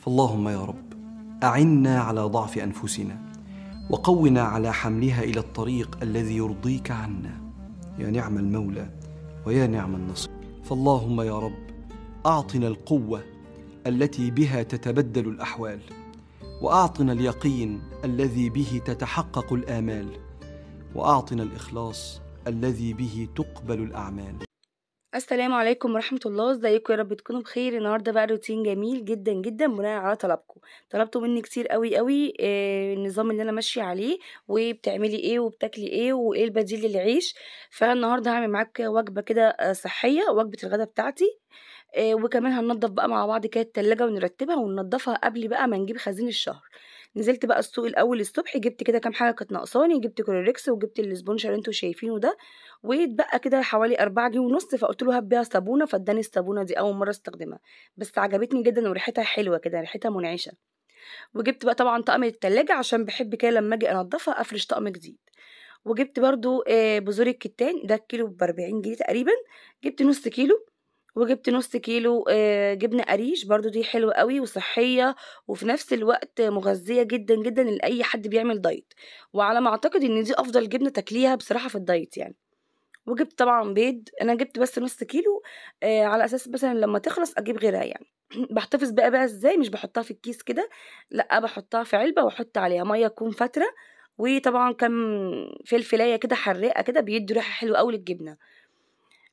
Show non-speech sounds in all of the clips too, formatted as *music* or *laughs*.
فاللهم يا رب اعنا على ضعف انفسنا وقونا على حملها الى الطريق الذي يرضيك عنا يا نعم المولى ويا نعم النصير فاللهم يا رب اعطنا القوه التي بها تتبدل الاحوال واعطنا اليقين الذي به تتحقق الامال واعطنا الاخلاص الذي به تقبل الاعمال السلام عليكم ورحمة الله ازيكم يا رب تكونوا بخير النهاردة بقى روتين جميل جدا جدا بناء على طلبكم طلبتوا مني كتير قوي قوي آه، النظام اللي انا ماشية عليه وبتعملي ايه وبتاكلي ايه وايه البديل للعيش فالنهاردة هعمل معاك وجبة كده آه، صحية وجبة الغداء بتاعتي آه، وكمان هننضف بقى مع بعض كده التلاجة ونرتبها وننضفها قبل بقى ما نجيب خزين الشهر نزلت بقى السوق الاول الصبح جبت كده كام حاجه كانت ناقصاني جبت كلوريكس وجبت السبونش اللي انتوا شايفينه ده واتبقى كده حوالي 4 جنيه ونص فقلت له هات بيها صابونه فاداني الصابونه دي اول مره استخدمها بس عجبتني جدا وريحتها حلوه كده ريحتها منعشه وجبت بقى طبعا طقم التلاجة عشان بحب كده لما اجي انضفها افرش طقم جديد وجبت برضو آه، بذور الكتان ده كيلو ب 40 جنيه تقريبا جبت نص كيلو وجبت نص كيلو آه، جبنة قريش برضو دي حلوة قوي وصحية وفي نفس الوقت مغذية جدا جدا لأي حد بيعمل دايت وعلى ما أعتقد إن دي أفضل جبنة تاكليها بصراحة في الدايت يعني وجبت طبعا بيض أنا جبت بس نص كيلو آه، على أساس مثلا لما تخلص أجيب غيرها يعني *clears throat* بحتفظ بقى بقى ازاي مش بحطها في الكيس كده لا بحطها في علبه واحط عليها ميه تكون فاتره وطبعا كم فلفلايه كده حراقه كده بيدوا ريحه حلوه قوي للجبنه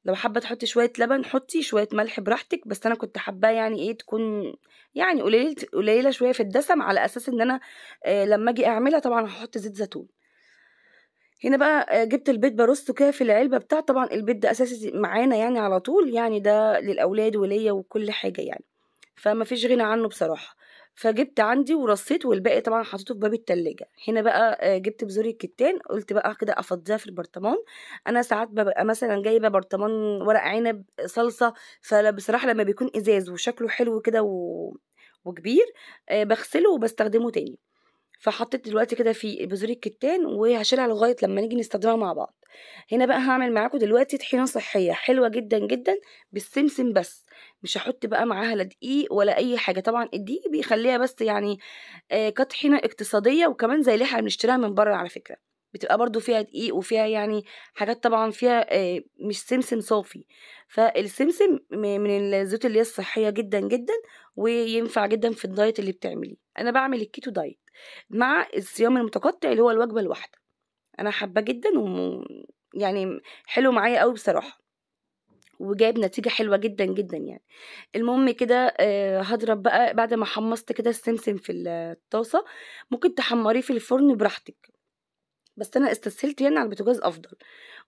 لو حابه تحطي شويه لبن حطي شويه ملح براحتك بس انا كنت حابه يعني ايه تكون يعني قليله قليله شويه في الدسم على اساس ان انا آه، لما اجي اعملها طبعا هحط زيت زيتون هنا بقى آه، جبت البيض برصه كده في العلبه بتاع طبعا البيض ده اساسي معانا يعني على طول يعني ده للاولاد وليا وكل حاجه يعني فما فيش غنى عنه بصراحه فجبت عندي ورصيت والباقي طبعا حطيته في باب التلاجة هنا بقى آه، جبت بذور الكتان قلت بقى كده افضيها في البرطمان انا ساعات ببقى مثلا جايبه برطمان ورق عنب صلصه فبصراحه لما بيكون ازاز وشكله حلو كده و... وكبير آه، بغسله وبستخدمه تاني فحطيت دلوقتي كده في بذور الكتان وهشيلها لغايه لما نيجي نستخدمها مع بعض هنا بقى هعمل معاكم دلوقتي طحينه صحيه حلوه جدا جدا بالسمسم بس مش هحط بقى معاها لا دقيق ولا اي حاجه طبعا الدقيق بيخليها بس يعني كطحينه آه، اقتصاديه وكمان زي اللي احنا بنشتريها من بره على فكره بتبقى برضو فيها دقيق وفيها يعني حاجات طبعا فيها آه، مش سمسم صافي فالسمسم من الزيوت اللي هي الصحيه جدا جدا وينفع جدا في الدايت اللي بتعمليه انا بعمل الكيتو دايت مع الصيام المتقطع اللي هو الوجبه الواحده انا حابه جدا و يعني حلو معايا قوي بصراحه وجايب نتيجة حلوة جدا جدا يعني المهم كده آه، هضرب بقى بعد ما حمصت كده السمسم في الطاسة ممكن تحمريه في الفرن براحتك بس انا استسهلت يعني على البوتاجاز افضل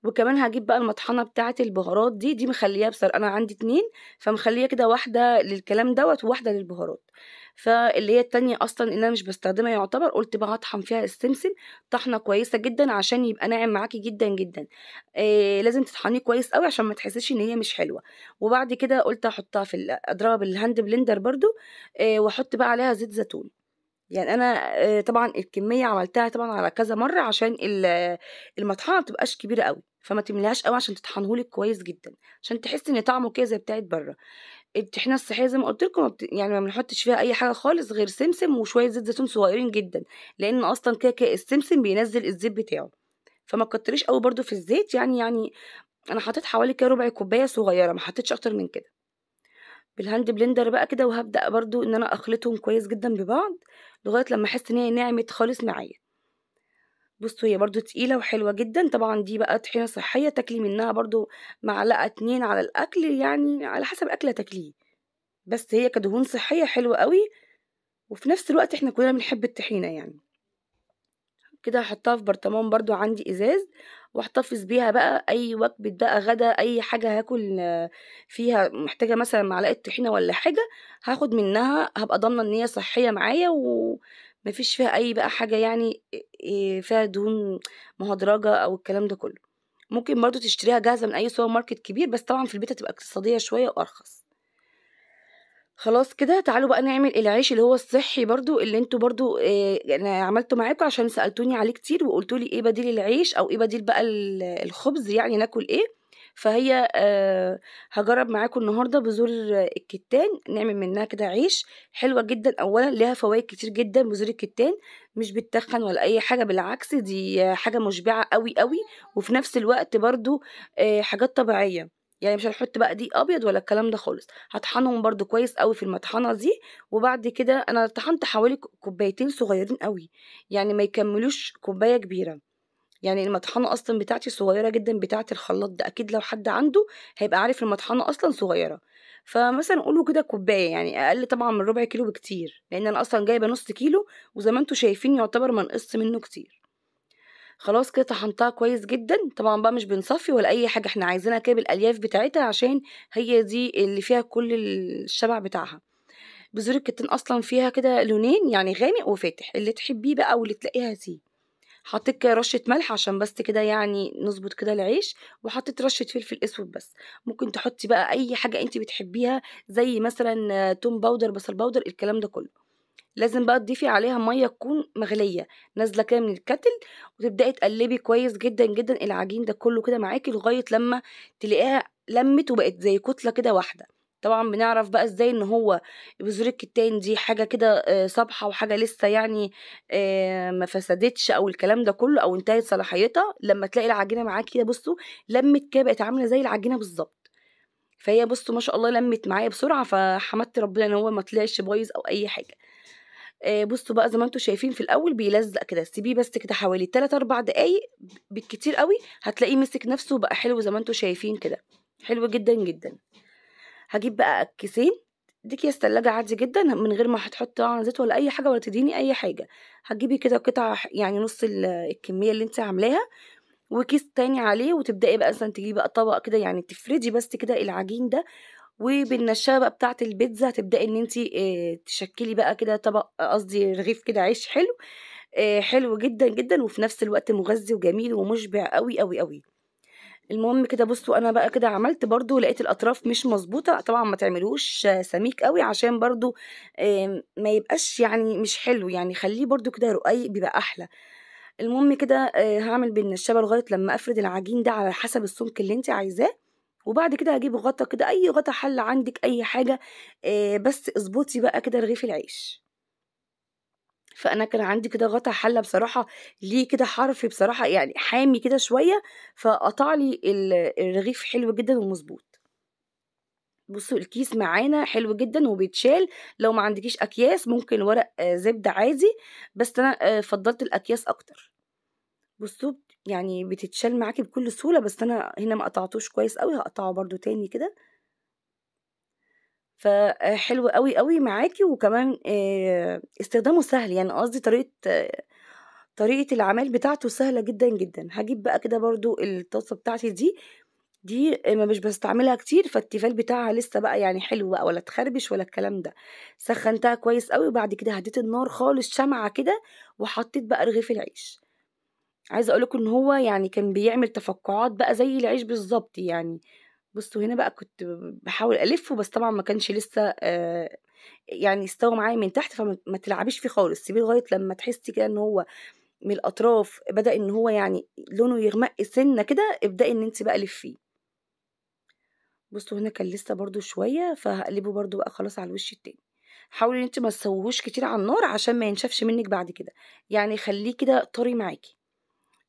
وكمان هجيب بقى المطحنه بتاعه البهارات دي دي مخليها بصراحه انا عندي اتنين فمخليه كده واحده للكلام دوت وواحده للبهارات فاللي هي التانية اصلا ان انا مش بستخدمها يعتبر قلت بقى هطحن فيها السمسم طحنه كويسه جدا عشان يبقى ناعم معاكي جدا جدا إيه لازم تطحنيه كويس قوي عشان ما تحسيش ان هي مش حلوه وبعد كده قلت احطها في اضربها بالهاند بلندر برده آه، إيه واحط بقى عليها زيت زيتون يعني أنا آه، طبعًا الكمية عملتها طبعًا على كذا مرّة عشان المطحنة ما تبقاش كبيرة أوي، فما تمليهاش أوي عشان تطحنه لِك كويس جدًا، عشان تحسّي إن طعمه كده زي بتاعة برّه، الطحينة الصحية زي ما قُلت لكم يعني ما بنحطش فيها أي حاجة خالص غير سمسم وشوية زيت زيتون صغيّرين جدًا، لإن أصلًا كده، كده السمسم بينزّل الزيت بتاعه، فما تكتّريش أوي برده في الزيت يعني يعني أنا حطيت حوالي كده ربع كوباية صغيّرة ما حطيتش أكتر من كده. بالهاند بلندر بقى كده وهبدأ برضو ان انا اخلطهم كويس جدا ببعض لغاية لما احس ان هي نعمت خالص معايا بصوا هي برضو تقيلة وحلوة جدا طبعا دي بقى طحينة صحية تاكلي منها برضو معلقة اتنين على الاكل يعني على حسب اكلة تاكليه بس هي كدهون صحية حلوة قوي وفي نفس الوقت احنا كلنا بنحب الطحينة يعني كده هحطها في برطمان برضو عندي ازاز واحتفظ بيها بقى اي وجبه بقى غدا اي حاجه هاكل فيها محتاجه مثلا معلقه طحينه ولا حاجه هاخد منها هبقى ضامنه ان هي صحيه معايا ومفيش فيها اي بقى حاجه يعني إيه، فيها دهون مهدرجه او الكلام ده كله ممكن برضو تشتريها جاهزه من اي سوبر ماركت كبير بس طبعا في البيت هتبقى اقتصاديه شويه وارخص خلاص كده تعالوا بقى نعمل العيش اللي هو الصحي برضو اللي انتوا برضو ايه انا عملته معاكم عشان سالتوني عليه كتير وقلتوا لي ايه بديل العيش او ايه بديل بقى الخبز يعني ناكل ايه فهي أه هجرب معاكم النهارده بذور الكتان نعمل منها كده عيش حلوه جدا اولا ليها فوائد كتير جدا بذور الكتان مش بتتخن ولا اي حاجه بالعكس دي حاجه مشبعه قوي قوي وفي نفس الوقت برضو أه حاجات طبيعيه يعني مش هنحط بقى دي ابيض ولا الكلام ده خالص هطحنهم برده كويس قوي في المطحنه دي وبعد كده انا طحنت حوالي كوبايتين صغيرين قوي يعني ما يكملوش كوبايه كبيره يعني المطحنه اصلا بتاعتي صغيره جدا بتاعه الخلاط ده اكيد لو حد عنده هيبقى عارف المطحنه اصلا صغيره فمثلا قولوا كده كوبايه يعني اقل طبعا من ربع كيلو بكتير لان انا اصلا جايبه نص كيلو وزي ما انتم شايفين يعتبر ما نقصت منه كتير خلاص كده طحنتها كويس جدا طبعا بقى مش بنصفي ولا اي حاجه احنا عايزينها كده بالالياف بتاعتها عشان هي دي اللي فيها كل الشبع بتاعها بذور الكتان اصلا فيها كده لونين يعني غامق وفاتح اللي تحبيه بقى واللي تلاقيها زي حطيت رشة ملح عشان بس كده يعني نظبط كده العيش وحطيت رشة فلفل اسود بس ممكن تحطي بقى اي حاجة انت بتحبيها زي مثلا توم باودر بصل باودر الكلام ده كله لازم بقى تضيفي عليها ميه تكون مغليه نازله كده من الكتل وتبداي تقلبي كويس جدا جدا العجين ده كله كده معاكي لغايه لما تلاقيها لمت وبقت زي كتله كده واحده طبعا بنعرف بقى ازاي ان هو بذورك التاني دي حاجه كده آه، صبحه وحاجه لسه يعني آه، ما فسدتش او الكلام ده كله او انتهت صلاحيتها لما تلاقي العجينه معاكي كده بصوا لمت كده بقت عامله زي العجينه بالظبط فهي بصوا ما شاء الله لمت معايا بسرعه فحمدت ربنا ان هو ما طلعش بايظ او اي حاجه آه، بصوا بقى زي ما انتم شايفين في الاول بيلزق كده سيبيه بس كده حوالي 3 4 دقايق بالكتير قوي هتلاقيه مسك نفسه وبقى حلو زي ما انتم شايفين كده حلو جدا جدا هجيب بقى اكيسين دي كيس ثلاجه عادي جدا من غير ما هتحط طبعا زيت ولا اي حاجه ولا تديني اي حاجه هتجيبي كده قطعه يعني نص الكميه اللي انت عاملاها وكيس تاني عليه وتبداي بقى مثلا تجيبي بقى طبق كده يعني تفردي بس كده العجين ده وبالنشابه بتاعه البيتزا هتبداي ان انت آه، تشكلي بقى كده طبق آه، قصدي رغيف كده عيش حلو آه، حلو جدا جدا وفي نفس الوقت مغذي وجميل ومشبع قوي قوي قوي المهم كده بصوا انا بقى كده عملت برضو لقيت الاطراف مش مظبوطه طبعا ما تعملوش سميك قوي عشان برضو ما يبقاش يعني مش حلو يعني خليه برضو كده رقيق بيبقى احلى المهم كده هعمل بالنشابه لغايه لما افرد العجين ده على حسب السمك اللي انت عايزاه وبعد كده هجيب غطا كده اي غطا حل عندك اي حاجه آه، بس اظبطي بقى كده رغيف العيش فانا كان عندي كده غطا حله بصراحه ليه كده حرف بصراحه يعني حامي كده شويه فقطع لي الرغيف حلو جدا ومظبوط بصوا الكيس معانا حلو جدا وبيتشال لو ما عندكيش اكياس ممكن ورق آه، زبده عادي بس انا آه، فضلت الاكياس اكتر بصوا يعني بتتشال معاكي بكل سهولة بس أنا هنا ما قطعتوش كويس أوي هقطعه برضو تاني كده فحلو آه، أوي أوي معاكي وكمان آه، استخدامه سهل يعني قصدي طريقة طريقة العمل بتاعته سهلة جدا جدا هجيب بقى كده برضو الطاسة بتاعتي دي دي ما مش بستعملها كتير فالتفال بتاعها لسه بقى يعني حلو بقى ولا تخربش ولا الكلام ده سخنتها كويس قوي وبعد كده هديت النار خالص شمعة كده وحطيت بقى رغيف العيش عايزة أقول لكم إن هو يعني كان بيعمل تفقُّعات بقى زي العيش بالظبط يعني، بُصّوا هنا بقى كنت بحاول ألِفّه بس طبعًا ما كانش لسه آه، يعني استوى معايا من تحت فما تلعبيش فيه خالص، سيبيه لغاية لمّا تحسّي كده إن هو من الأطراف بدأ إن هو يعني لونه يغمق سِنّة كده، ابداي إن أنتِ بقى لِفّيه. بُصّوا هنا كان لسه برضه شوية، فهقلبه برضه بقى خلاص على الوش التاني. حاولي إن أنتِ ما تسوّيهوش كتير على النار عشان ما ينشفش منِّك بعد كده، يعني خلّيه كده طري معاكي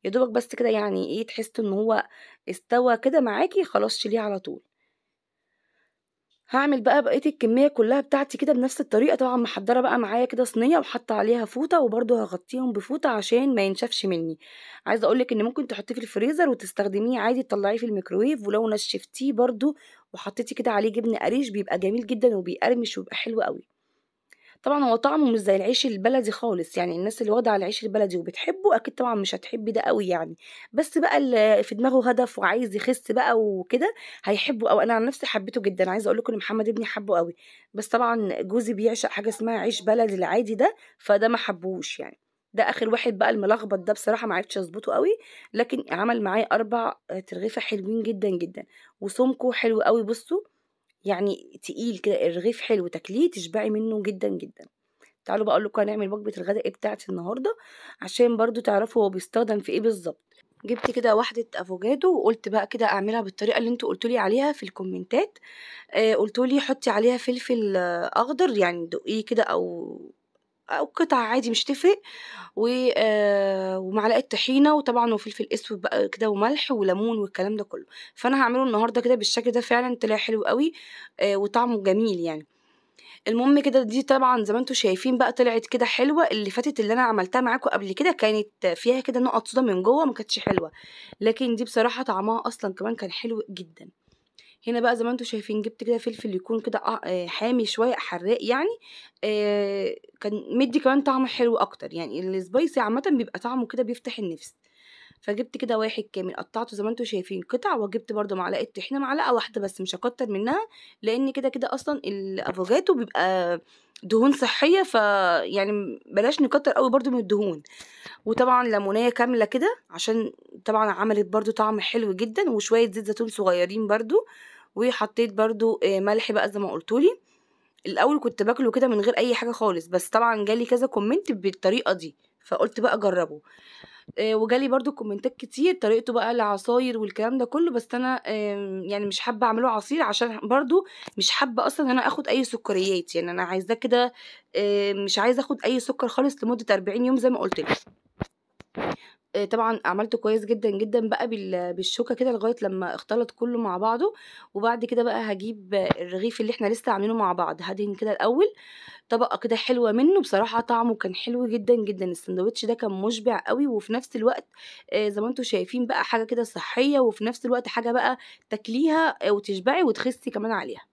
يا دوبك بس كده يعني ايه تحس ان هو استوى كده معاكي خلاص شيليه على طول هعمل بقى بقيه الكميه كلها بتاعتي كده بنفس الطريقه طبعا محضره بقى معايا كده صينيه وحاطه عليها فوطه وبرده هغطيهم بفوطه عشان ما ينشفش مني عايزه اقولك ان ممكن تحطيه في الفريزر وتستخدميه عادي تطلعيه في الميكرويف ولو نشفتيه برده وحطيتي كده عليه جبنه قريش بيبقى جميل جدا وبيقرمش وبيبقى حلو قوي طبعا هو طعمه مش زي العيش البلدي خالص يعني الناس اللي واخده على العيش البلدي وبتحبه اكيد طبعا مش هتحبي ده قوي يعني بس بقى اللي في دماغه هدف وعايز يخس بقى وكده هيحبه او انا عن نفسي حبيته جدا عايزه اقول لكم ان محمد ابني حبه قوي بس طبعا جوزي بيعشق حاجه اسمها عيش بلدي العادي ده فده ما حبوش يعني ده اخر واحد بقى الملخبط ده بصراحه ما عرفتش اظبطه قوي لكن عمل معايا اربع ترغيفه حلوين جدا جدا وسمكه حلو قوي بصوا يعني تقيل كده الرغيف حلو تاكليه تشبعي منه جدا جدا تعالوا بقى اقول لكم هنعمل وجبه الغداء إيه بتاعتي النهارده عشان برضو تعرفوا هو بيستخدم في ايه بالظبط جبت كده واحدة افوكادو وقلت بقى كده اعملها بالطريقة اللي انتوا لي عليها في الكومنتات آه قلتولي حطي عليها فلفل آه، اخضر يعني دقيه كده او او قطع عادي مش تفرق و آه، ومعلقه طحينه وطبعا وفلفل اسود بقى كده وملح وليمون والكلام ده كله فانا هعمله النهارده كده بالشكل ده فعلا طلع حلو قوي آه، وطعمه جميل يعني المهم كده دي طبعا زي ما انتم شايفين بقى طلعت كده حلوه اللي فاتت اللي انا عملتها معاكم قبل كده كانت فيها كده نقط صودا من جوه ما كانتش حلوه لكن دي بصراحه طعمها اصلا كمان كان حلو جدا هنا بقى زي ما انتم شايفين جبت كده فلفل يكون كده آه، آه، حامي شويه حراق يعني آه، كان مدي كمان طعم حلو اكتر يعني السبايسي عامه بيبقى طعمه كده بيفتح النفس فجبت كده واحد كامل قطعته زي ما انتم شايفين قطع وجبت برده معلقه طحينه معلقه واحده بس مش هكتر منها لان كده كده اصلا الافوكادو بيبقى دهون صحيه فيعني بلاش نكتر قوي برده من الدهون وطبعا ليمونيه كامله كده عشان طبعا عملت برده طعم حلو جدا وشويه زيت زيتون صغيرين برده وحطيت برده آه، ملح بقى زي ما قلتولي الاول كنت باكله كده من غير اي حاجه خالص بس طبعا جالي كذا كومنت بالطريقه دي فقلت بقى اجربه آه، وجالي برضو كومنتات كتير طريقته بقى العصاير والكلام ده كله بس انا يعني مش حابه اعمله عصير عشان برضو مش حابه اصلا ان انا اخد اي سكريات يعني انا عايزاه كده مش عايزه اخد اي سكر خالص لمده 40 يوم زي ما قلت لك آه، طبعًا عملته كويس جدًا، جدًا بقى بالشوكة كده لغاية لمّا اختلط كلّه مع بعضه، وبعد كده بقى هجيب الرغيف اللي إحنا لسه عاملينه مع بعض، هدهن كده الأول طبقة كده حلوة منّه، بصراحة طعمه كان حلو جدًا، جدًا، الساندوتش ده كان مُشبع أوي، وفي نفس الوقت آه، زي ما أنتم شايفين بقى حاجة كده صحّية، وفي نفس الوقت حاجة بقى تاكليها وتشبعي وتخسّي كمان عليها.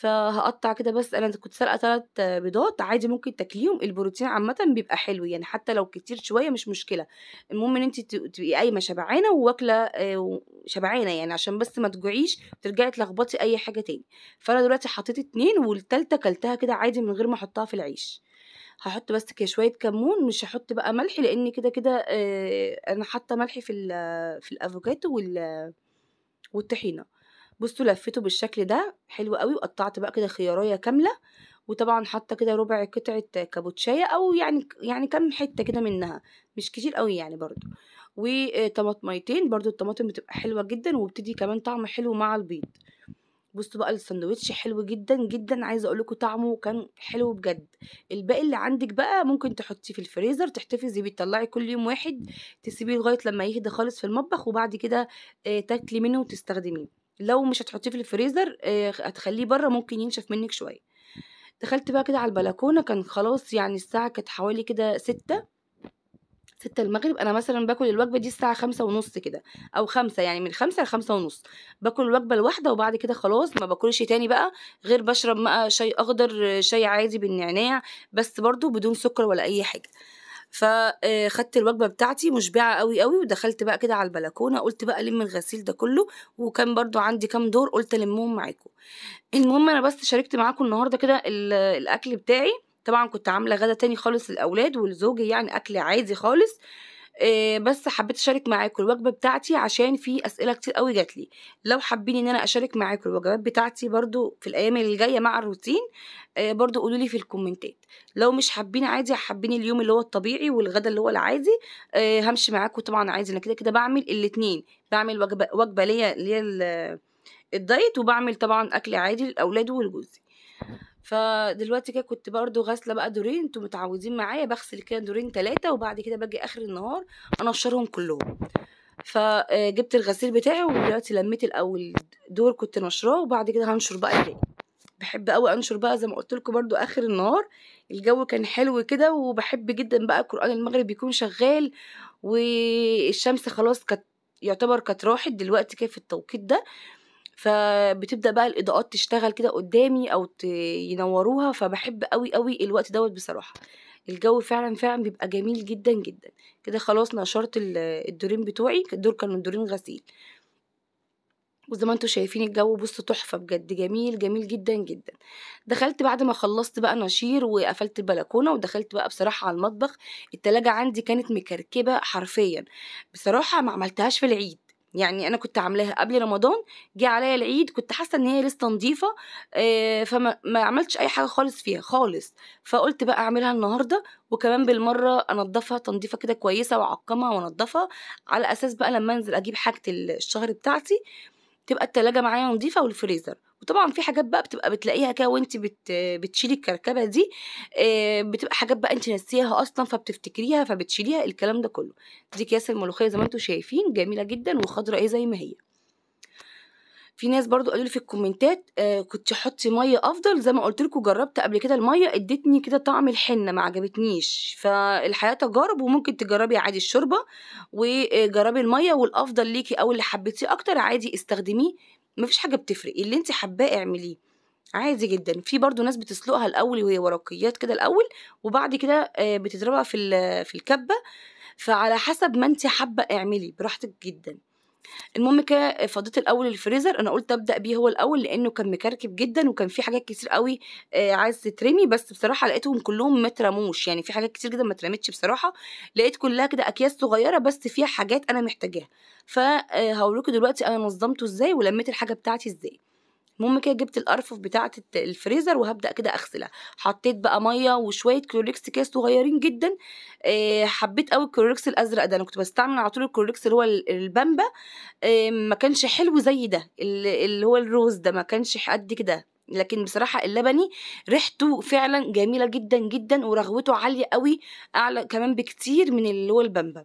فهقطع كده بس انا كنت سلقه ثلاث بيضات عادي ممكن تاكليهم البروتين عامه بيبقى حلو يعني حتى لو كتير شويه مش مشكله المهم ان انت تبقي قايمه شبعانه وواكله آه، شبعانه يعني عشان بس ما تجوعيش ترجعي تلخبطي اي حاجه تاني فانا دلوقتي حطيت اتنين والتالته كلتها كده عادي من غير ما احطها في العيش هحط بس كده شويه كمون مش هحط بقى ملح لان كده كده آه، انا حاطه ملح في في الافوكادو وال والطحينه بصوا لفيته بالشكل ده حلو قوي وقطعت بقى كده خيارية كاملة وطبعا حاطه كده ربع قطعه كابوتشايه او يعني يعني كام حته كده منها مش كتير قوي يعني برضو وطماطميتين برضو الطماطم بتبقى حلوه جدا وبتدي كمان طعم حلو مع البيض بصوا بقى الساندوتش حلو جدا جدا عايزه اقول لكم طعمه كان حلو بجد الباقي اللي عندك بقى ممكن تحطيه في الفريزر تحتفظي بيه تطلعي كل يوم واحد تسيبيه لغايه لما يهدى خالص في المطبخ وبعد كده آه، تاكلي منه وتستخدميه لو مش هتحطيه في الفريزر آه، هتخليه بره ممكن ينشف منك شويه دخلت بقى كده على البلكونه كان خلاص يعني الساعه كانت حوالي كده ستة ستة المغرب انا مثلا باكل الوجبه دي الساعه خمسة ونص كده او خمسة يعني من خمسة لخمسة ونص باكل الوجبه الواحده وبعد كده خلاص ما باكلش تاني بقى غير بشرب بقى شاي اخضر شاي عادي بالنعناع بس برضو بدون سكر ولا اي حاجه فخدت آه، الوجبه بتاعتي مشبعه قوي قوي ودخلت بقى كده على البلكونه قلت بقى الم الغسيل ده كله وكان برضو عندي كام دور قلت المهم معاكم المهم انا بس شاركت معاكم النهارده كده الاكل بتاعي طبعا كنت عامله غدا تاني خالص للاولاد ولزوجي يعني اكل عادي خالص آه، بس حبيت اشارك معاكم الوجبه بتاعتي عشان في اسئله كتير قوي جات لي لو حابين ان انا اشارك معاكم الوجبات بتاعتي برضو في الايام اللي جايه مع الروتين إيه برضو قولوا لي في الكومنتات لو مش حابين عادي حابين اليوم اللي هو الطبيعي والغدا اللي هو العادي آه، همشي معاكم طبعا عادي انا كده كده بعمل الاثنين بعمل وجبه وجبه ليا ليا الدايت وبعمل طبعا اكل عادي للاولاد ولجوزي فدلوقتي كده كنت برضو غاسله بقى دورين انتوا متعودين معايا بغسل كده دورين ثلاثه وبعد كده باجي اخر النهار انشرهم كلهم فجبت آه، الغسيل بتاعي ودلوقتي لميت الاول دور كنت نشراه وبعد كده هنشر بقى الباقي بحب قوي انشر بقى زي ما قلت لكم برضو اخر النهار الجو كان حلو كده وبحب جدا بقى قران المغرب يكون شغال والشمس خلاص كانت يعتبر كانت راحت دلوقتي كده في التوقيت ده فبتبدا بقى الاضاءات تشتغل كده قدامي او ينوروها فبحب قوي قوي الوقت دوت بصراحه الجو فعلا فعلا بيبقى جميل جدا جدا كده خلاص نشرت الدورين بتوعي الدور كانوا دورين غسيل وزي ما انتم شايفين الجو بص تحفه بجد جميل جميل جدا جدا دخلت بعد ما خلصت بقى نشير وقفلت البلكونه ودخلت بقى بصراحه على المطبخ التلاجة عندي كانت مكركبه حرفيا بصراحه ما عملتهاش في العيد يعني انا كنت عاملاها قبل رمضان جه عليا العيد كنت حاسه ان هي لسه نظيفه فما ما عملتش اي حاجه خالص فيها خالص فقلت بقى اعملها النهارده وكمان بالمره انضفها تنظيفه كده كويسه وعقمها وانضفها على اساس بقى لما انزل اجيب حاجه الشهر بتاعتي تبقى التلاجة معايا نظيفة والفريزر وطبعا في حاجات بقى بتبقى بتلاقيها كده وانت بت بتشيلي الكركبه دي آه، بتبقى حاجات بقى انت نسيها اصلا فبتفتكريها فبتشيليها الكلام ده كله دي اكياس الملوخيه زي ما انتم شايفين جميله جدا وخضراء ايه زي ما هي في ناس برضو قالوا لي في الكومنتات آه كنت حطي ميه افضل زي ما قلت لكم جربت قبل كده الميه ادتني كده طعم الحنه ما عجبتنيش فالحياه تجارب وممكن تجربي عادي الشوربه وجربي الميه والافضل ليكي او اللي حبيتيه اكتر عادي استخدميه مفيش حاجه بتفرق اللي انت حباه اعمليه عادي جدا في برضو ناس بتسلقها الاول وهي ورقيات كده الاول وبعد كده آه، بتضربها في في الكبه فعلى حسب ما انت حابه اعملي براحتك جدا المهم كده آه، فضيت الاول الفريزر انا قلت ابدا بيه هو الاول لانه كان مكركب جدا وكان في حاجات كتير قوي آه، عايز تترمي بس بصراحه لقيتهم كلهم ما يعني في حاجات كتير جدا ما اترمتش بصراحه لقيت كلها كده اكياس صغيره بس فيها حاجات انا محتاجاها فهوريكم آه، دلوقتي انا نظمته ازاي ولميت الحاجه بتاعتي ازاي المهم كده جبت القرفف بتاعه الفريزر وهبدا كده اغسلها حطيت بقى ميه وشويه كلوريكس كده صغيرين جدا آه، حبيت قوي الكلوريكس الازرق ده انا كنت بستعمل على طول الكلوريكس اللي هو البامبا ما كانش حلو زي ده اللي هو الروز ده ما كانش قد كده لكن بصراحة اللبني ريحته فعلا جميلة جدا جدا ورغوته عالية قوي أعلى كمان بكتير من اللي هو البامبا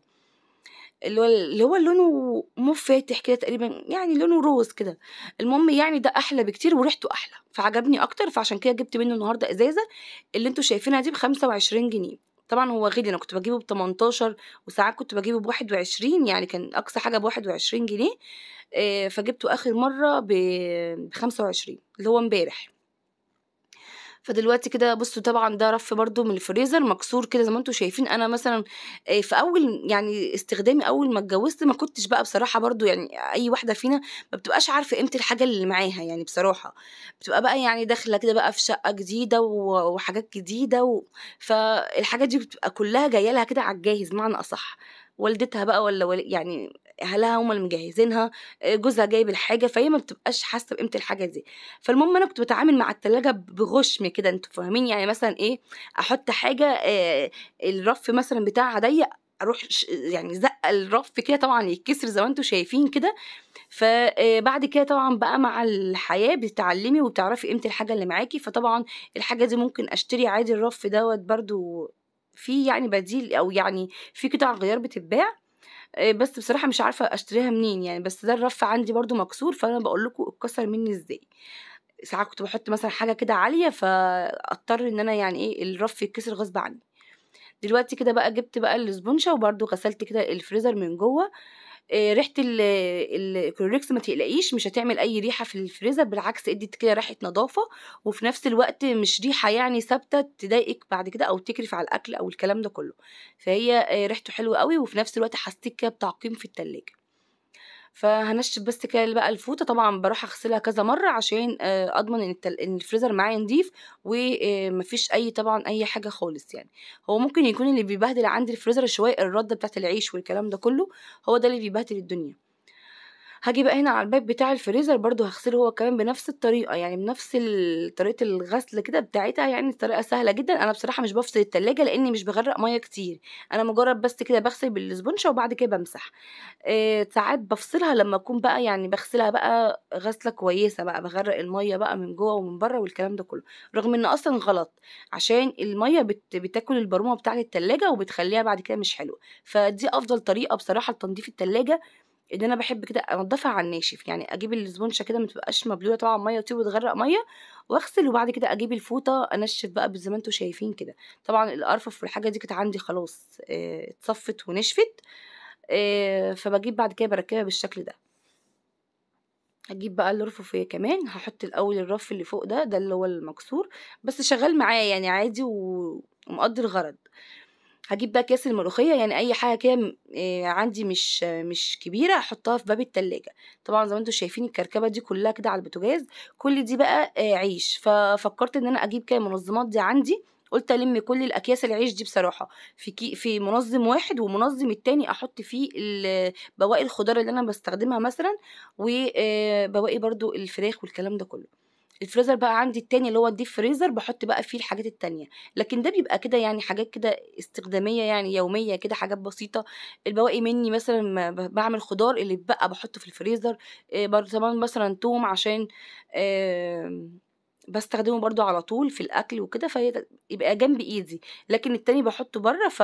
اللي هو لونه مو فاتح كده تقريبا يعني لونه روز كده المهم يعني ده احلى بكتير وريحته احلى فعجبني اكتر فعشان كده جبت منه النهارده ازازه اللي انتوا شايفينها دي ب 25 جنيه طبعا هو غالي انا كنت بجيبه ب 18 وساعات كنت بجيبه ب 21 يعني كان اقصى حاجه ب 21 جنيه آه، فجبته اخر مره ب 25 اللي هو امبارح فدلوقتي كده بصوا طبعا ده رف برضو من الفريزر مكسور كده زي ما انتم شايفين انا مثلا آه، في اول يعني استخدامي اول ما اتجوزت ما كنتش بقى بصراحه برضو يعني اي واحده فينا ما بتبقاش عارفه قيمه الحاجه اللي معاها يعني بصراحه بتبقى بقى يعني داخله كده بقى في شقه جديده وحاجات جديده و... فالحاجات دي بتبقى كلها جايه لها كده على الجاهز معنى اصح والدتها بقى ولا يعني اهلها هم اللي مجهزينها جوزها جايب الحاجه فهي ما بتبقاش حاسه بقيمه الحاجه دي فالمهم انا كنت بتعامل مع التلاجة بغشم كده انتوا فاهمين يعني مثلا ايه احط حاجه الرف مثلا بتاعها ضيق اروح يعني زق الرف كده طبعا يتكسر زي ما انتم شايفين كده فبعد كده طبعا بقى مع الحياه بتتعلمي وبتعرفي قيمه الحاجه اللي معاكي فطبعا الحاجه دي ممكن اشتري عادي الرف دوت برده في يعني بديل او يعني في قطع غيار بتتباع آه، بس بصراحه مش عارفه اشتريها منين يعني بس ده الرف عندي برضو مكسور فانا بقول لكم اتكسر مني ازاي ساعات كنت بحط مثلا حاجه كده عاليه فاضطر ان انا يعني ايه الرف يتكسر غصب عني دلوقتي كده بقى جبت بقى الاسبونشه وبرضو غسلت كده الفريزر من جوه آه، ريحه الكلوريكس ما تقلقيش مش هتعمل اي ريحه في الفريزر بالعكس ادي كده ريحه نظافه وفي نفس الوقت مش ريحه يعني ثابته تضايقك بعد كده او تكرف على الاكل او الكلام ده كله فهي آه، ريحته حلوه قوي وفي نفس الوقت حسيت كده بتعقيم في التلاجة فهنشف بس كده بقى الفوطه طبعا بروح اغسلها كذا مره عشان آه، اضمن ان الفريزر معايا نضيف ومفيش آه، اي طبعا اي حاجه خالص يعني هو ممكن يكون اللي بيبهدل عندي الفريزر شويه الرده بتاعه العيش والكلام ده كله هو ده اللي بيبهدل الدنيا هاجي بقى هنا على الباب بتاع الفريزر برضو هغسله هو كمان بنفس الطريقه يعني بنفس طريقه الغسل كده بتاعتها يعني الطريقة سهله جدا انا بصراحه مش بفصل التلاجة لاني مش بغرق ميه كتير انا مجرد بس كده بغسل بالاسبونشه وبعد كده بمسح آه ساعات بفصلها لما اكون بقى يعني بغسلها بقى غسله كويسه بقى بغرق الميه بقى من جوه ومن بره والكلام ده كله رغم ان اصلا غلط عشان الميه بت... بتاكل البرومه بتاعه التلاجة وبتخليها بعد كده مش حلوه فدي افضل طريقه بصراحه لتنظيف التلاجة ان انا بحب كده انضفها على الناشف يعني اجيب الزبونشه كده ما تبقاش مبلوله طبعا ميه تطير وتغرق ميه واغسل وبعد كده اجيب الفوطه انشف بقى زي ما انتوا شايفين كده طبعا الارفف والحاجه دي كانت عندي خلاص اه اتصفت ونشفت اه فبجيب بعد كده بركبها بالشكل ده هجيب بقى الرفوف كمان هحط الاول الرف اللي فوق ده ده اللي هو المكسور بس شغال معايا يعني عادي ومقدر غرض هجيب بقى اكياس الملوخيه يعني اي حاجه كده آه، عندي مش مش كبيره احطها في باب التلاجة طبعا زي ما انتم شايفين الكركبه دي كلها كده على البوتاجاز كل دي بقى آه، عيش ففكرت ان انا اجيب كده المنظمات دي عندي قلت الم كل الاكياس العيش دي بصراحه في كي في منظم واحد ومنظم التاني احط فيه بواقي الخضار اللي انا بستخدمها مثلا وبواقي آه، برضو الفراخ والكلام ده كله الفريزر بقى عندي التاني اللي هو الديب فريزر بحط بقى فيه الحاجات التانية لكن ده بيبقى كده يعني حاجات كده استخدامية يعني يومية كده حاجات بسيطة البواقي مني مثلا بعمل خضار اللي بقى بحطه في الفريزر آه، برطمان طبعا مثلا توم عشان بستخدمه برضو على طول في الاكل وكده فهي يبقى جنب ايدي لكن التاني بحطه بره ف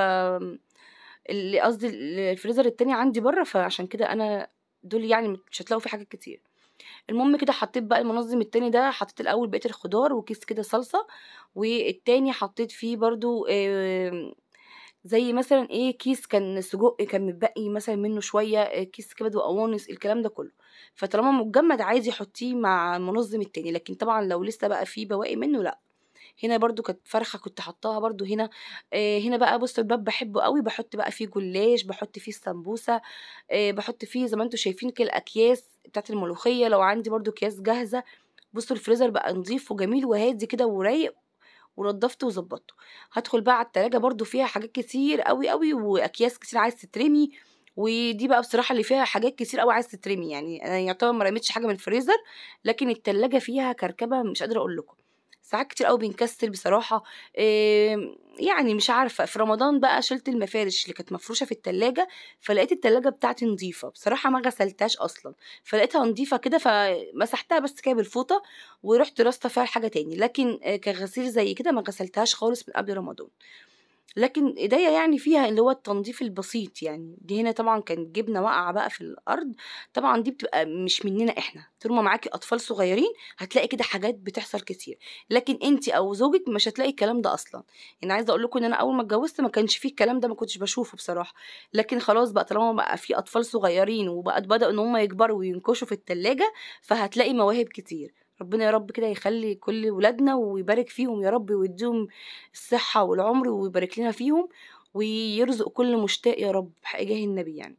اللي قصدي الفريزر التاني عندي بره فعشان كده انا دول يعني مش هتلاقوا فيه حاجات كتير المهم كده حطيت بقى المنظم التاني ده حطيت الاول بقيه الخضار وكيس كده صلصه والتاني حطيت فيه برضو زي مثلا ايه كيس كان سجق كان متبقي مثلا منه شويه آه، كيس كبد وقوانص الكلام ده كله فطالما متجمد عايز يحطيه مع المنظم التاني لكن طبعا لو لسه بقى فيه بواقي منه لا هنا برضو كانت فرخه كنت حطاها برضو هنا آه، هنا بقى بص الباب بحبه قوي بحط بقى فيه جلاش بحط فيه السمبوسه آه، بحط فيه زي ما انتم شايفين كده الاكياس بتاعت الملوخيه لو عندي برضو اكياس جاهزه بصوا الفريزر بقى نظيف وجميل وهادي كده ورايق ونضفته وظبطته هدخل بقى على التلاجة برضو فيها حاجات كتير قوي قوي واكياس كتير عايز تترمي ودي بقى بصراحه اللي فيها حاجات كتير قوي عايز تترمي يعني انا يعتبر ما رميتش حاجه من الفريزر لكن التلاجة فيها كركبه مش قادره اقول لكم ساعات كتير قوي بنكسل بصراحه آمم، يعني مش عارفه في رمضان بقى شلت المفارش اللي كانت مفروشه في التلاجة فلقيت التلاجة بتاعتي نظيفه بصراحه ما غسلتهاش اصلا فلقيتها نظيفه كده فمسحتها بس كده بالفوطه ورحت راسطه فيها حاجه تاني لكن آه، كغسيل زي كده ما غسلتهاش خالص من قبل رمضان لكن ايديا يعني فيها اللي هو التنظيف البسيط يعني دي هنا طبعا كانت جبنه واقعه بقى في الارض طبعا دي بتبقى مش مننا احنا طول ما معاكي اطفال صغيرين هتلاقي كده حاجات بتحصل كتير لكن انت او زوجك مش هتلاقي الكلام ده اصلا يعني عايزه اقول لكم ان انا اول ما اتجوزت ما كانش فيه الكلام ده ما كنتش بشوفه بصراحه لكن خلاص بقى طالما بقى في اطفال صغيرين وبقت بداوا ان هم يكبروا وينكشوا في التلاجة فهتلاقي مواهب كتير ربنا يا رب كده يخلي كل ولادنا ويبارك فيهم يا رب ويديهم الصحة والعمر ويبارك لنا فيهم ويرزق كل مشتاق يا رب إجاه النبي يعني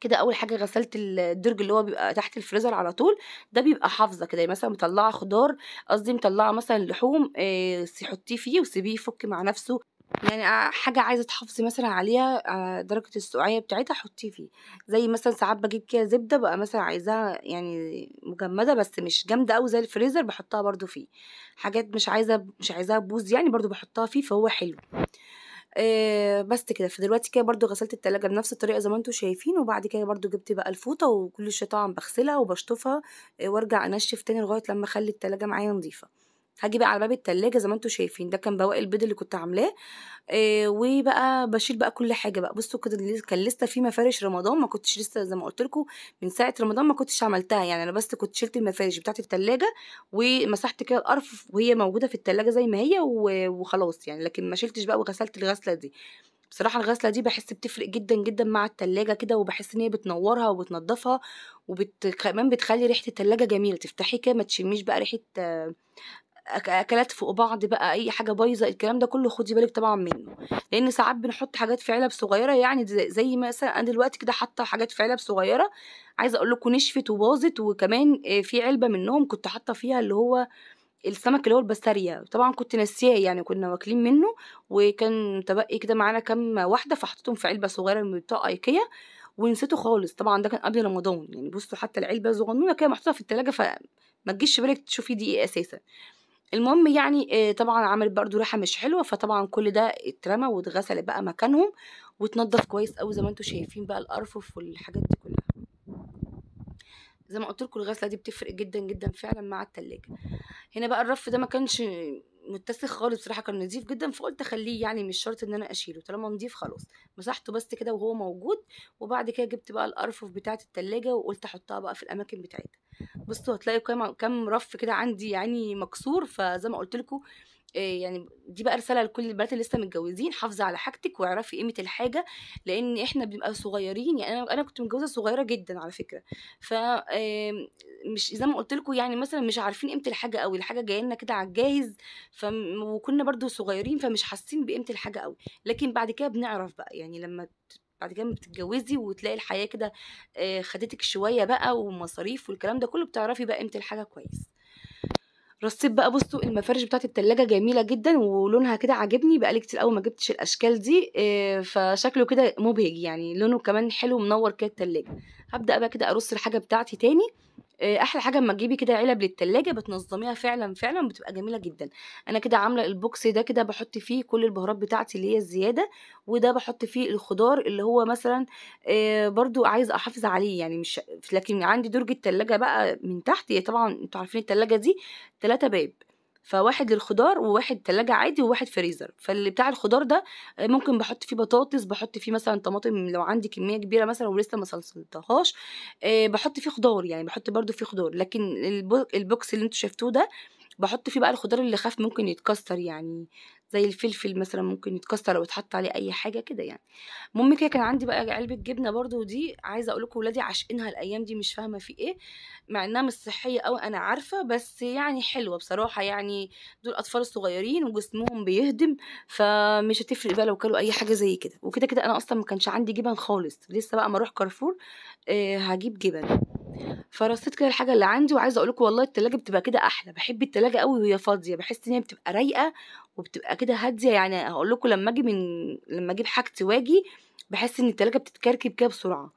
كده اول حاجه غسلت الدرج اللي هو بيبقى تحت الفريزر على طول ده بيبقى حافظه كده يعني مثلا مطلعه خضار قصدي مطلعه مثلا لحوم آه، حطيه فيه وسيبيه يفك مع نفسه يعني حاجة عايزة تحافظي مثلًا عليها درجة السقوعية بتاعتها حطيه فيه، زي مثلًا ساعات بجيب كده زبدة بقى مثلًا عايزاها يعني مجمدة بس مش جامدة أوي زي الفريزر بحطها برضه فيه، حاجات مش عايزة مش عايزاها بوز يعني برضه بحطها فيه فهو حلو، آآ بس كده فدلوقتي كده برضه غسلت التلاجة بنفس الطريقة زي ما أنتم شايفين، وبعد كده برضه جبت بقى الفوطة وكل شوية طبعًا بغسلها وبشطفها وارجع أنشف تاني لغاية لما اخلي التلاجة معايا نضيفة. هاجي بقى على باب التلاجة زي ما انتوا شايفين ده كان بواقي البيض اللي كنت عاملاه إيه وبقى بشيل بقى كل حاجه بقى بصوا كده كان لسه في مفارش رمضان ما كنتش لسه زي ما قلت لكم من ساعه رمضان ما كنتش عملتها يعني انا بس كنت شلت المفارش في التلاجة ومسحت كده القرف وهي موجوده في التلاجة زي ما هي وخلاص يعني لكن ما شلتش بقى وغسلت الغسله دي بصراحة الغسلة دي بحس بتفرق جدا جدا مع التلاجة كده وبحس ان هي بتنورها وبتنضفها وكمان وبت... بتخلي ريحة التلاجة جميلة تفتحي كده ما تشميش بقى ريحة اكلات فوق بعض بقى اي حاجه بايظه الكلام ده كله خدي بالك طبعا منه لان ساعات بنحط حاجات في علب صغيره يعني زي مثلا انا دلوقتي كده حاطه حاجات في علب صغيره عايزه اقول لكم نشفت وباظت وكمان آه، في علبه منهم كنت حاطه فيها اللي هو السمك اللي هو البسارية طبعا كنت ناسياه يعني كنا واكلين منه وكان متبقي كده معانا كام واحده فحطيتهم في علبه صغيره من بتاع ايكيا ونسيته خالص طبعا ده كان قبل رمضان يعني بصوا حتى العلبه صغنونه كده محطوطه في التلاجة فما تجيش بالك تشوفي دي ايه اساسا المهم يعني آه، طبعا عملت برضو ريحه مش حلوه فطبعا كل ده اترمى واتغسل بقى مكانهم واتنضف كويس قوي زي ما انتم شايفين بقى الارفف والحاجات دي كلها زي ما قلت لكم الغسله دي بتفرق جدا جدا فعلا مع التلاجة هنا بقى الرف ده ما كانش متسخ خالص بصراحه كان نظيف جدا فقلت اخليه يعني مش شرط ان انا اشيله طالما نظيف خلاص مسحته بس كده وهو موجود وبعد كده جبت بقى الارفف بتاعه التلاجة وقلت احطها بقى في الاماكن بتاعتها بصوا هتلاقي كام كام رف كده عندي يعني مكسور فزي ما قلت لكم آه، يعني دي بقى رساله لكل البنات اللي لسه متجوزين حافظي على حاجتك واعرفي قيمه الحاجه لان احنا بنبقى صغيرين يعني انا انا كنت متجوزه صغيره جدا على فكره ف مش زي ما قلت لكم يعني مثلا مش عارفين قيمه الحاجه قوي الحاجه جايه لنا كده على الجاهز ف وكنا برضو صغيرين فمش حاسين بقيمه الحاجه قوي لكن بعد كده بنعرف بقى يعني لما بعد كده بتتجوزي وتلاقي الحياه كده آه، خدتك شويه بقى ومصاريف والكلام ده كله بتعرفي بقى قيمه الحاجه كويس رصيت بقى بصوا المفارش بتاعت التلاجة جميلة جدا ولونها كده عاجبني بقالي كتير قوي ما جبتش الأشكال دي آه، فشكله كده مبهج يعني لونه كمان حلو منور كده التلاجة هبدأ بقى كده أرص الحاجة بتاعتي تاني آه، احلى حاجه اما تجيبي كده علب للتلاجة بتنظميها فعلا فعلا بتبقى جميله جدا انا كده عامله البوكس ده كده بحط فيه كل البهارات بتاعتي اللي هي الزياده وده بحط فيه الخضار اللي هو مثلا آه، برضو عايز احافظ عليه يعني مش لكن عندي درج التلاجة بقى من تحت طبعا انتوا عارفين التلاجة دي ثلاثة باب فواحد للخضار وواحد تلاجة عادي وواحد فريزر فاللي بتاع الخضار ده آه، ممكن بحط فيه بطاطس بحط فيه مثلا طماطم لو عندي كمية كبيرة مثلا ولسه ما صلصلتهاش آه، بحط فيه خضار يعني بحط برضو فيه خضار لكن البوكس اللي انتوا شفتوه ده بحط فيه بقى الخضار اللي خاف ممكن يتكسر يعني زي الفلفل مثلا ممكن يتكسر او يتحط عليه اي حاجه كده يعني المهم كده كان عندي بقى علبه جبنه برضو ودي عايزه اقول لكم ولادي عاشقينها الايام دي مش فاهمه في ايه مع انها مش صحيه قوي انا عارفه بس يعني حلوه بصراحه يعني دول اطفال صغيرين وجسمهم بيهدم فمش هتفرق بقى لو كلوا اي حاجه زي كده وكده كده انا اصلا ما كانش عندي جبن خالص لسه بقى ما اروح كارفور آه هجيب جبن فرصيت كده الحاجه اللي عندي وعايزه اقول لكم والله التلاجة بتبقى كده احلى بحب التلاجة قوي وهي فاضيه بحس ان هي بتبقى رايقه وبتبقى كده هاديه يعني هقول لكم لما اجي من لما اجيب حاجتي واجي بحس ان التلاجة بتتكركب كده بسرعه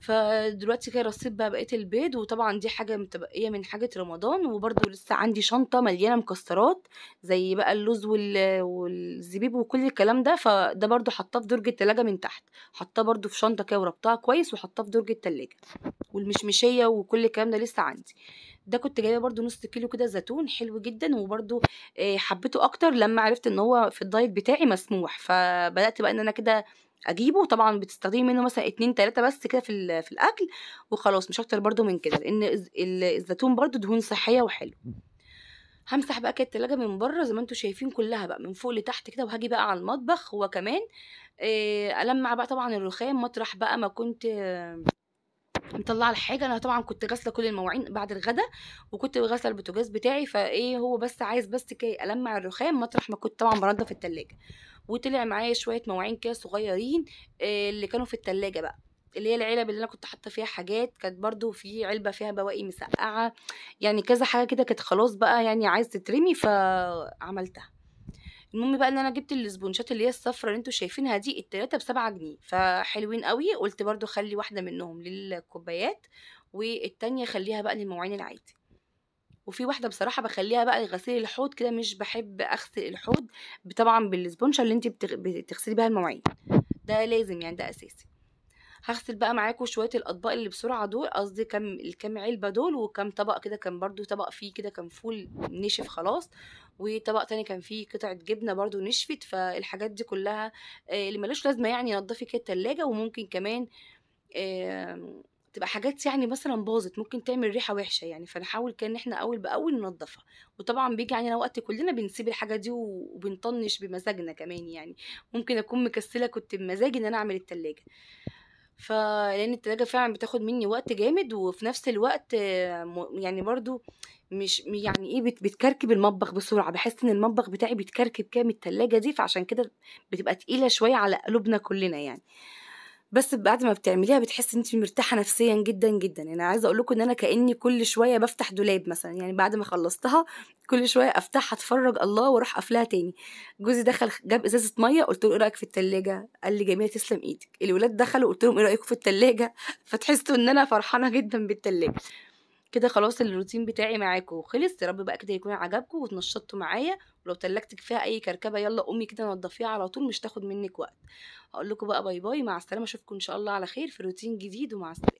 فدلوقتي كده رصيت بقى بقيه البيض وطبعا دي حاجه متبقيه من حاجه رمضان وبرده لسه عندي شنطه مليانه مكسرات زي بقى اللوز والزبيب وكل الكلام ده فده برده حطاه في درج التلاجة من تحت حطاه برده في شنطه كده وربطها كويس وحطاه في درج التلاجة والمشمشيه وكل الكلام ده لسه عندي ده كنت جايبه برده نص كيلو كده زيتون حلو جدا وبرده آه، حبيته اكتر لما عرفت ان هو في الدايت بتاعي مسموح فبدات بقى ان انا كده اجيبه طبعا بتستخدمي منه مثلا اتنين تلاتة بس كده في, في الاكل وخلاص مش اكتر برده من كده لان الزيتون برده دهون صحيه وحلو همسح بقى كده التلاجة من بره زي ما انتم شايفين كلها بقى من فوق لتحت كده وهاجي بقى على المطبخ هو كمان آه، المع بقى طبعا الرخام مطرح بقى ما كنت مطلعه الحاجه انا طبعا كنت غاسله كل المواعين بعد الغدا وكنت بغسل البوتاجاز بتاعي فايه هو بس عايز بس كي المع الرخام مطرح ما كنت طبعا برده في التلاجة وطلع معايا شويه مواعين كده صغيرين آه، اللي كانوا في التلاجة بقى اللي هي العلب اللي انا كنت حاطه فيها حاجات كانت برضو في علبه فيها بواقي مسقعه يعني كذا حاجه كده كانت خلاص بقى يعني عايز تترمي فعملتها المهم بقى ان انا جبت الاسبونشات اللي هي الصفرا اللي انتوا شايفينها دي التلاته بسبعة جنيه فحلوين قوي قلت برضو خلي واحده منهم للكوبايات والتانيه خليها بقى للمواعين العادي وفي واحده بصراحه بخليها بقى لغسيل الحوض كده مش بحب اغسل الحوض طبعا بالاسبونشه اللي انت بتغسلي بها المواعين ده لازم يعني ده اساسي هغسل بقى معاكم شويه الاطباق اللي بسرعه دول قصدي كم الكام علبه دول وكم طبق كده كان برضو طبق فيه كده كان فول نشف خلاص وطبق تاني كان فيه قطعة جبنة برضو نشفت فالحاجات دي كلها آه، اللي ملوش لازمة يعني نضفي كده التلاجة وممكن كمان تبقى حاجات يعني مثلا باظت ممكن تعمل ريحه وحشه يعني فنحاول كان احنا اول باول ننضفها وطبعا بيجي علينا وقت كلنا بنسيب الحاجه دي وبنطنش بمزاجنا كمان يعني ممكن اكون مكسله كنت بمزاجي ان انا اعمل التلاجة فلان التلاجة فعلا بتاخد مني وقت جامد وفي نفس الوقت يعني برضو مش يعني ايه بتكركب المطبخ بسرعه بحس ان المطبخ بتاعي بيتكركب كام التلاجة دي فعشان كده بتبقى تقيله شويه على قلوبنا كلنا يعني بس بعد ما بتعمليها بتحسي ان انت مرتاحه نفسيا جدا جدا يعني عايزه اقول لكم ان انا كاني كل شويه بفتح دولاب مثلا يعني بعد ما خلصتها كل شويه افتحها اتفرج الله واروح قافلها تاني جوزي دخل جاب ازازه ميه قلت له ايه رايك في التلاجة قال لي جميله تسلم ايدك الولاد دخلوا قلت لهم ايه رايكم في التلاجة *laughs* فتحسوا ان انا فرحانه جدا بالتلاجة كده خلاص الروتين بتاعي معاكم خلص يا رب بقى كده يكون عجبكم وتنشطتوا معايا ولو تلكتك فيها اي كركبه يلا قومي كده نضفيها على طول مش تاخد منك وقت هقول لكم بقى باي باي مع السلامه اشوفكم ان شاء الله على خير في روتين جديد ومع السلامه